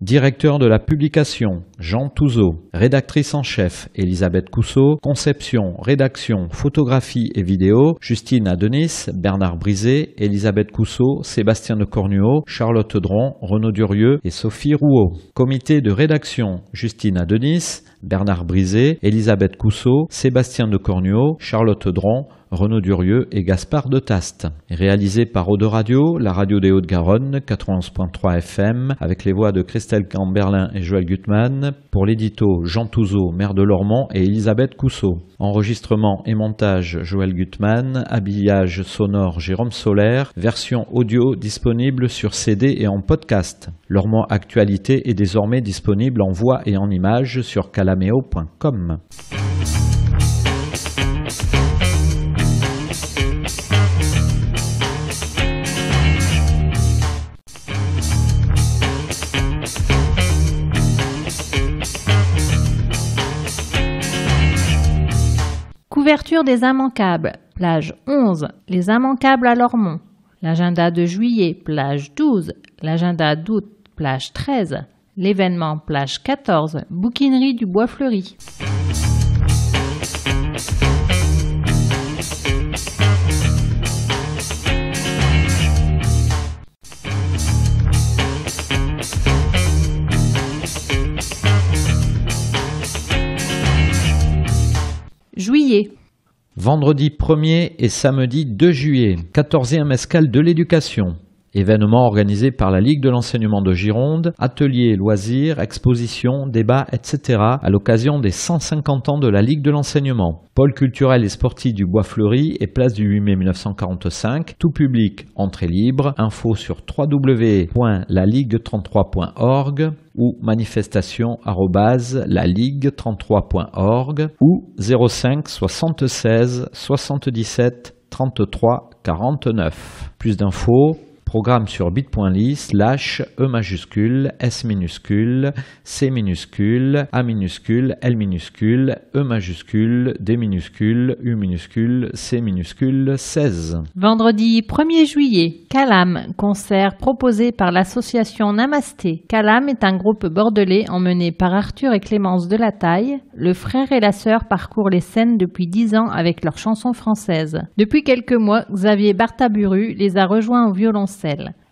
Directeur de la publication, Jean Touzeau. Rédactrice en chef, Elisabeth Cousseau. Conception, rédaction, photographie et vidéo, Justine Adenis, Bernard Brisé, Elisabeth Cousseau, Sébastien de Cornuau, Charlotte Dron, Renaud Durieux et Sophie Rouault. Comité de rédaction, Justine Adenis, Bernard Brisé, Elisabeth Cousseau, Sébastien de Cornuau, Charlotte Dron, Renaud Durieux et Gaspard de Taste. Réalisé par Audoradio, la radio des Hauts-de-Garonne, 91.3 FM, avec les voix de Christelle Camberlin et Joël Gutmann, pour l'édito Jean Touzeau, maire de Lormont, et Elisabeth Cousseau. Enregistrement et montage Joël Gutmann, habillage sonore Jérôme Solaire, version audio disponible sur CD et en podcast. Lormont Actualité est désormais disponible en voix et en images sur Cal. Couverture des immanquables, plage 11, les immanquables à Lormont. L'agenda de juillet, plage 12, l'agenda d'août, plage 13, l'événement plage 14, bouquinerie du Bois Fleuri. Juillet. Vendredi 1er et samedi 2 juillet, 14e escale de l'éducation. Événements organisé par la Ligue de l'enseignement de Gironde, ateliers, loisirs, expositions, débats, etc. à l'occasion des 150 ans de la Ligue de l'enseignement. Pôle culturel et sportif du Bois Fleuri et place du 8 mai 1945, tout public, entrée libre, info sur www.laligue33.org ou manifestation@laligue33.org ou 05 76 77 33 49. Plus d'infos Programme sur bit.ly slash E majuscule, S minuscule, C minuscule, A minuscule, L minuscule, E majuscule, D minuscule, U minuscule, C minuscule, 16. Vendredi 1er juillet, Calam, concert proposé par l'association Namasté. Calam est un groupe bordelais emmené par Arthur et Clémence de la Taille. Le frère et la sœur parcourent les scènes depuis 10 ans avec leurs chansons françaises. Depuis quelques mois, Xavier Bartaburu les a rejoints au violoncelle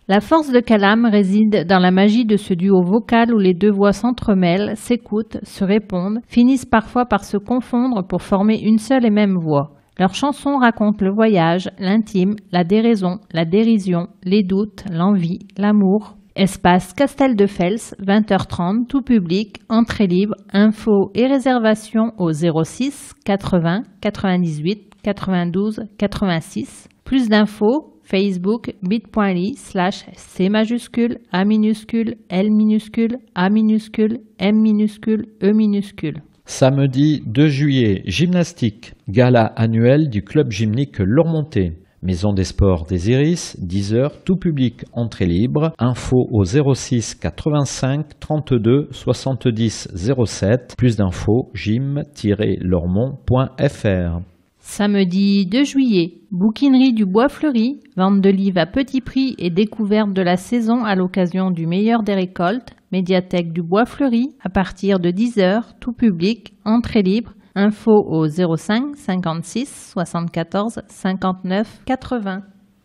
la force de Kalam réside dans la magie de ce duo vocal où les deux voix s'entremêlent, s'écoutent, se répondent, finissent parfois par se confondre pour former une seule et même voix. Leurs chansons racontent le voyage, l'intime, la déraison, la dérision, les doutes, l'envie, l'amour. Espace Castel de Fels, 20h30, tout public, entrée libre, info et réservation au 06 80 98 92 86. Plus d'infos Facebook bit.ly slash C majuscule, A minuscule, L minuscule, A minuscule, M minuscule, E minuscule. Samedi 2 juillet, gymnastique, gala annuel du club gymnique Lormonté. Maison des sports des Iris, 10h, tout public, entrée libre. Info au 06 85 32 70 07. Plus d'infos, gym-lormont.fr. Samedi 2 juillet, bouquinerie du Bois Fleuri, vente de livres à petit prix et découverte de la saison à l'occasion du meilleur des récoltes, médiathèque du Bois Fleuri, à partir de 10h, tout public, entrée libre, info au 05 56 74 59 80.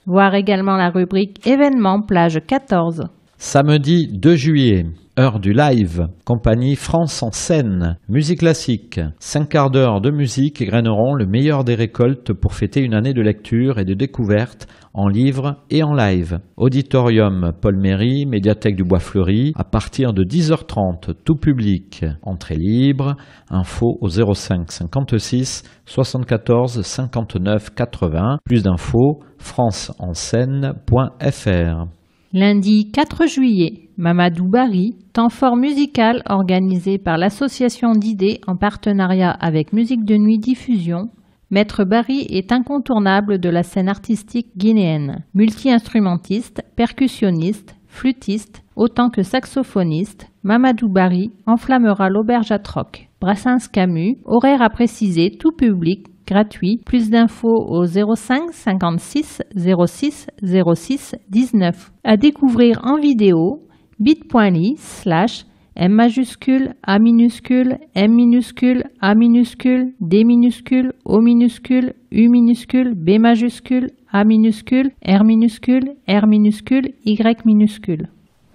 Voir également la rubrique événements plage 14. Samedi 2 juillet. Heure du live, compagnie France en scène, musique classique. Cinq quarts d'heure de musique graineront le meilleur des récoltes pour fêter une année de lecture et de découverte en livre et en live. Auditorium Paul Méry, médiathèque du Bois Fleuri, à partir de 10h30, tout public. Entrée libre, info au 05 56 74 59 80. Plus d'infos, fr Lundi 4 juillet. Mamadou Bari, temps fort musical organisé par l'association d'idées en partenariat avec Musique de Nuit Diffusion, Maître Barry est incontournable de la scène artistique guinéenne. Multi-instrumentiste, percussionniste, flûtiste, autant que saxophoniste, Mamadou Barry enflammera l'auberge à Troc. Brassens Camus, horaire à préciser, tout public, gratuit. Plus d'infos au 05 56 06 06 19. À découvrir en vidéo bit.ly slash M majuscule, A minuscule, M minuscule, A minuscule, D minuscule, O minuscule, U minuscule, B majuscule, A minuscule, R minuscule, R minuscule, Y minuscule.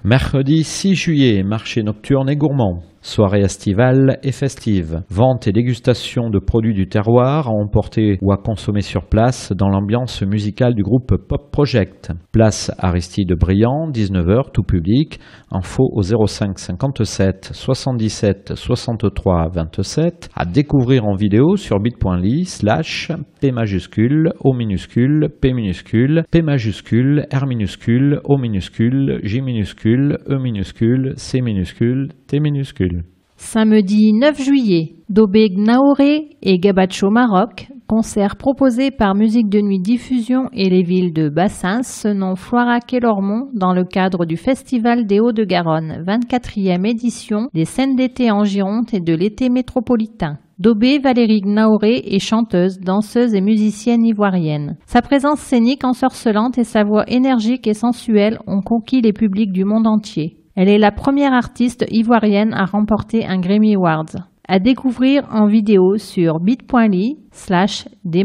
Mercredi 6 juillet, marché nocturne et gourmand. Soirée estivale et festive. Vente et dégustation de produits du terroir à emporter ou à consommer sur place dans l'ambiance musicale du groupe Pop Project. Place Aristide Briand, 19h, tout public. Info au 05 57 77 63 27. À découvrir en vidéo sur bit.ly slash P majuscule, O minuscule, P minuscule, P majuscule, R minuscule, O minuscule, J minuscule, E minuscule, C minuscule, T minuscule. Samedi 9 juillet, Dobé Gnaoré et Gabacho Maroc, concert proposé par Musique de Nuit Diffusion et les villes de Bassins, nom Floirac et Lormont dans le cadre du Festival des Hauts-de-Garonne, 24e édition des scènes d'été en Gironde et de l'été métropolitain. Dobé Valérie Gnaoré est chanteuse, danseuse et musicienne ivoirienne. Sa présence scénique ensorcelante et sa voix énergique et sensuelle ont conquis les publics du monde entier. Elle est la première artiste ivoirienne à remporter un Grammy Awards. À découvrir en vidéo sur bit.ly slash D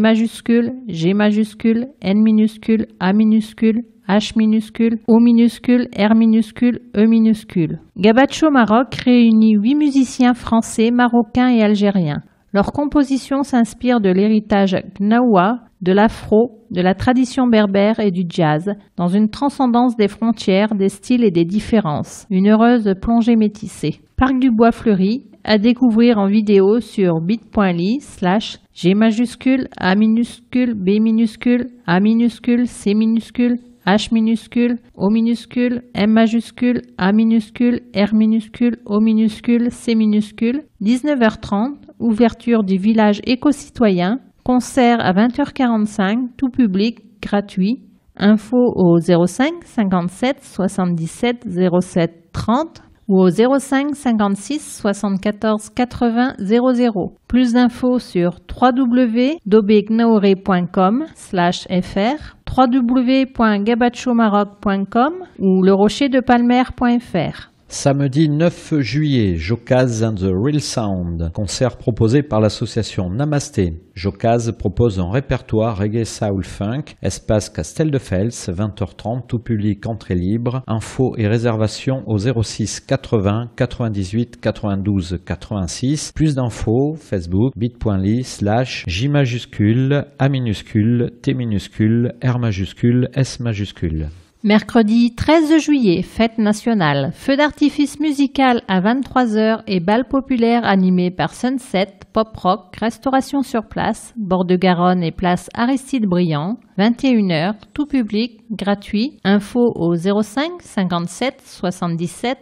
G majuscule, N minuscule, A minuscule, H minuscule, O minuscule, R minuscule, E minuscule. Gabacho Maroc réunit huit musiciens français, marocains et algériens. Leur composition s'inspire de l'héritage gnawa, de l'afro, de la tradition berbère et du jazz, dans une transcendance des frontières, des styles et des différences, une heureuse plongée métissée. Parc du Bois Fleuri, à découvrir en vidéo sur bit.ly slash G majuscule, A minuscule, B minuscule, A minuscule, C minuscule, H minuscule, O minuscule, M majuscule, A minuscule, R minuscule, O minuscule, C minuscule, 19h30, ouverture du village éco-citoyen Concert à 20h45, tout public, gratuit. Info au 05 57 77 07 30 ou au 05 56 74 80 00. Plus d'infos sur www.dobegnaore.com slash fr, www.gabachomaroc.com ou lerocherdepalmer.fr. Samedi 9 juillet, Jocaz and the Real Sound, concert proposé par l'association Namasté. Jocaz propose un répertoire reggae soul funk, espace Fels, 20h30, tout public, entrée libre, infos et réservations au 06 80 98 92 86. Plus d'infos, Facebook, bit.ly slash J majuscule, A minuscule, T minuscule, R majuscule, S majuscule. Mercredi 13 juillet, fête nationale, feu d'artifice musical à 23h et bal populaire animé par Sunset, Pop Rock, restauration sur place, bord de Garonne et place Aristide Briand, 21h, tout public, gratuit, info au 05 57 77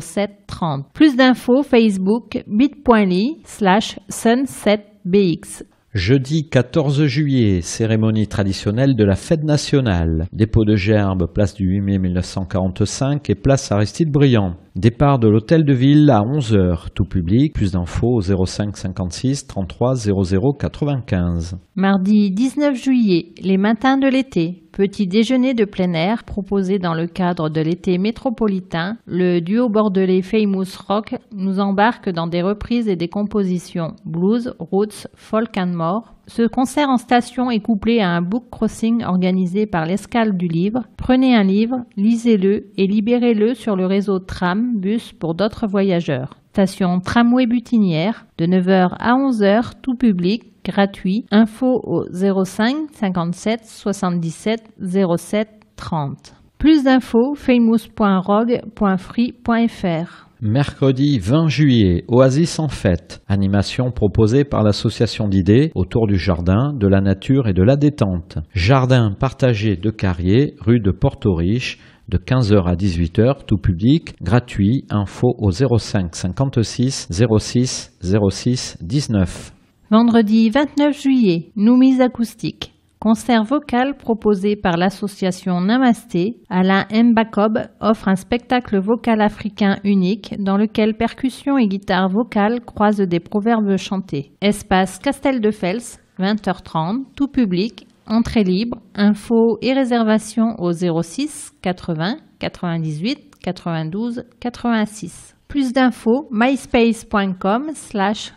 07 30. Plus d'infos, Facebook bit.ly slash sunsetbx. Jeudi 14 juillet, cérémonie traditionnelle de la fête nationale. Dépôt de gerbes, place du 8 mai 1945 et place Aristide Briand. Départ de l'hôtel de ville à 11h, tout public. Plus d'infos au 05 56 33 00 95. Mardi 19 juillet, les matins de l'été. Petit déjeuner de plein air proposé dans le cadre de l'été métropolitain, le duo bordelais Famous Rock nous embarque dans des reprises et des compositions blues, roots, folk and more ce concert en station est couplé à un book crossing organisé par l'escale du livre. Prenez un livre, lisez-le et libérez-le sur le réseau tram, bus pour d'autres voyageurs. Station tramway butinière, de 9h à 11h, tout public, gratuit. Info au 05 57 77 07 30. Plus d'infos, famous.rog.free.fr. Mercredi 20 juillet, Oasis en fête, animation proposée par l'association d'idées autour du jardin, de la nature et de la détente. Jardin partagé de Carrier, rue de Porto-Riche, de 15h à 18h, tout public, gratuit, info au 05 56 06 06 19. Vendredi 29 juillet, Noumise acoustique concert vocal proposé par l'association Namasté, Alain Mbakob offre un spectacle vocal africain unique dans lequel percussion et guitare vocale croisent des proverbes chantés. Espace Castel de Fels, 20h30, tout public, entrée libre, infos et réservations au 06 80 98 92 86. Plus d'infos, myspace.com slash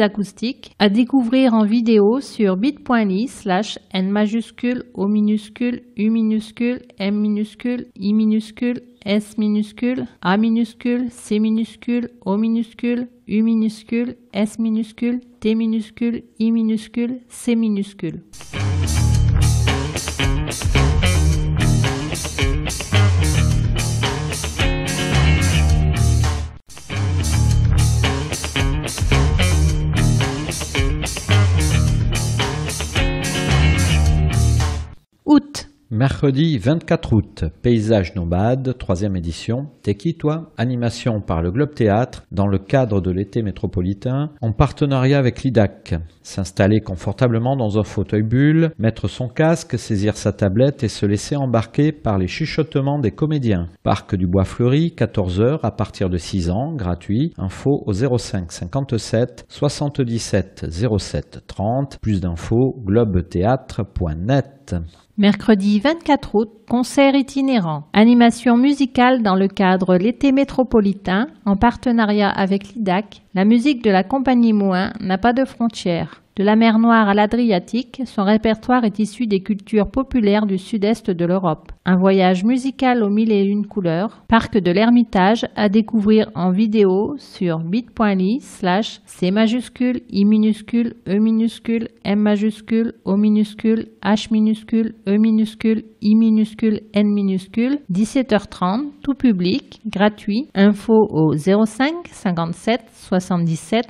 acoustique à découvrir en vidéo sur bit.ly slash n majuscule o minuscule u minuscule m minuscule i minuscule s minuscule a minuscule c minuscule o minuscule u minuscule s minuscule t minuscule i minuscule c minuscule. Mercredi 24 août, Paysage nomade, troisième édition. T'es qui toi Animation par le Globe Théâtre dans le cadre de l'été métropolitain en partenariat avec l'IDAC. S'installer confortablement dans un fauteuil bulle, mettre son casque, saisir sa tablette et se laisser embarquer par les chuchotements des comédiens. Parc du Bois Fleuri, 14h à partir de 6 ans, gratuit. Info au 05 57 77 07 30. Plus d'infos globetheatre.net Mercredi 24 août, Concert itinérant Animation musicale dans le cadre l'été métropolitain en partenariat avec l'IDAC, la musique de la compagnie Mouin n'a pas de frontières. De la mer Noire à l'Adriatique, son répertoire est issu des cultures populaires du sud-est de l'Europe. Un voyage musical aux mille et une couleurs, parc de l'Ermitage à découvrir en vidéo sur bit.ly slash C majuscule, I minuscule, E minuscule, M majuscule, O minuscule, H minuscule, E minuscule, I minuscule. N minuscule 17h30, tout public, gratuit. Info au 05 57 77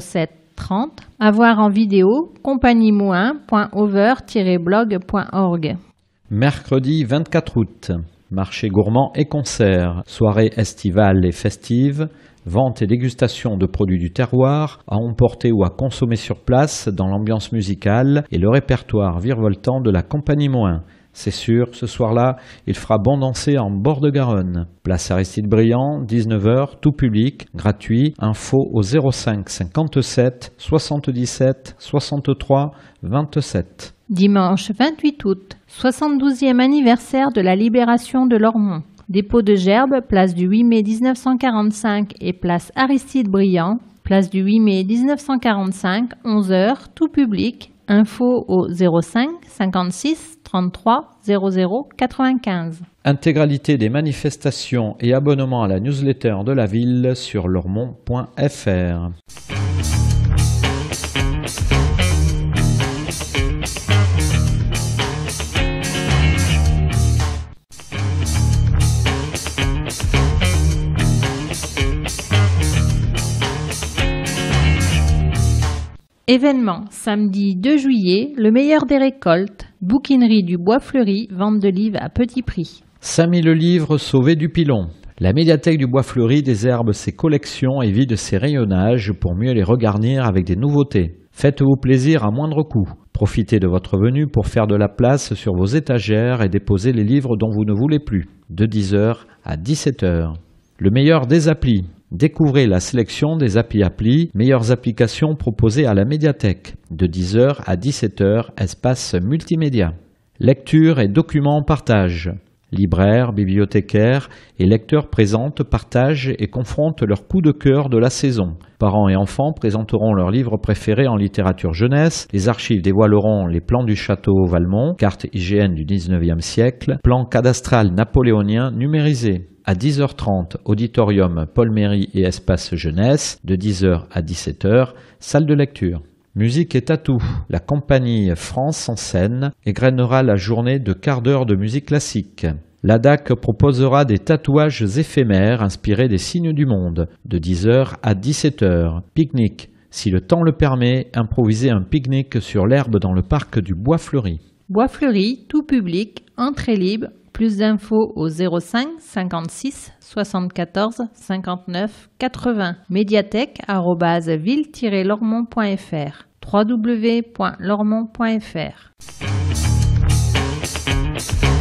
07 30. Avoir en vidéo compagniemoin.over-blog.org. Mercredi 24 août. Marché gourmand et concert soirée estivale et festive vente et dégustation de produits du terroir, à emporter ou à consommer sur place dans l'ambiance musicale et le répertoire virevoltant de la Compagnie moins c'est sûr, ce soir-là, il fera bon danser en bord de Garonne. Place Aristide Briand, 19h, tout public, gratuit. Info au 05 57 77 63 27. Dimanche 28 août, 72e anniversaire de la libération de l'Ormont. Dépôt de Gerbes, place du 8 mai 1945 et place Aristide Briand, place du 8 mai 1945, 11h, tout public. Info au 05 56 33 95. Intégralité des manifestations et abonnement à la newsletter de la ville sur lormont.fr. Événement samedi 2 juillet, le meilleur des récoltes, bouquinerie du Bois Fleuri, vente de livres à petit prix. 5000 livres sauvés du pilon. La médiathèque du Bois Fleuri désherbe ses collections et vide ses rayonnages pour mieux les regarnir avec des nouveautés. Faites-vous plaisir à moindre coût. Profitez de votre venue pour faire de la place sur vos étagères et déposer les livres dont vous ne voulez plus, de 10h à 17h. Le meilleur des applis. Découvrez la sélection des applis-applis, meilleures applications proposées à la médiathèque, de 10h à 17h, espace multimédia. Lecture et documents partage. Libraires, bibliothécaires et lecteurs présentent, partagent et confrontent leurs coups de cœur de la saison. Parents et enfants présenteront leurs livres préférés en littérature jeunesse. Les archives dévoileront les plans du château Valmont, carte IGN du 19e siècle, plan cadastral napoléonien numérisé à 10h30, auditorium Paul Méry et espace jeunesse, de 10h à 17h, salle de lecture. Musique et tatou. La compagnie France en scène égrènera la journée de quart d'heure de musique classique. La DAC proposera des tatouages éphémères inspirés des signes du monde, de 10h à 17h. Pique-nique. Si le temps le permet, improviser un pique-nique sur l'herbe dans le parc du Bois Fleuri. Bois Fleuri, tout public, entrée libre, plus d'infos au 05 56 74 59 80. médiathèque-ville-lormont.fr www.lormont.fr